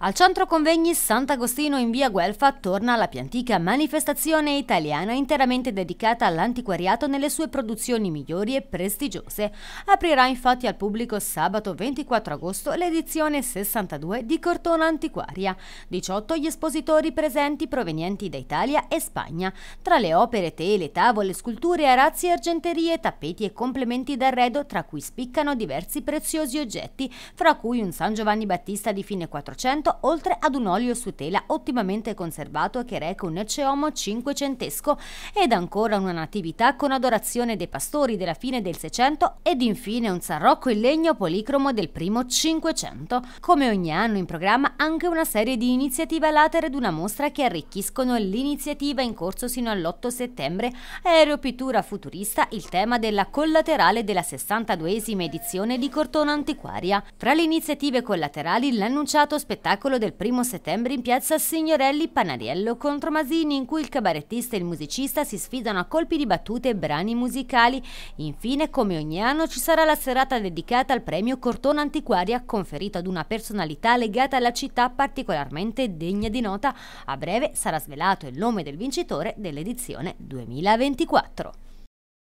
Al centro convegni Sant'Agostino in via Guelfa torna la più antica manifestazione italiana interamente dedicata all'antiquariato nelle sue produzioni migliori e prestigiose. Aprirà infatti al pubblico sabato 24 agosto l'edizione 62 di Cortona Antiquaria. 18 gli espositori presenti provenienti da Italia e Spagna. Tra le opere, tele, tavole, sculture, arazzi, argenterie, tappeti e complementi d'arredo, tra cui spiccano diversi preziosi oggetti, fra cui un San Giovanni Battista di fine 400 100 oltre ad un olio su tela ottimamente conservato che reca un ecceomo cinquecentesco ed ancora una natività con adorazione dei pastori della fine del Seicento ed infine un sarrocco in legno policromo del primo Cinquecento. Come ogni anno in programma anche una serie di iniziative latere ed una mostra che arricchiscono l'iniziativa in corso sino all'8 settembre Aeropittura futurista il tema della collaterale della 62esima edizione di Cortona Antiquaria. Tra le iniziative collaterali l'annunciato spettacolo spettacolo del primo settembre in piazza Signorelli Panariello contro Masini in cui il cabarettista e il musicista si sfidano a colpi di battute e brani musicali. Infine, come ogni anno, ci sarà la serata dedicata al premio Cortona Antiquaria conferito ad una personalità legata alla città particolarmente degna di nota. A breve sarà svelato il nome del vincitore dell'edizione 2024.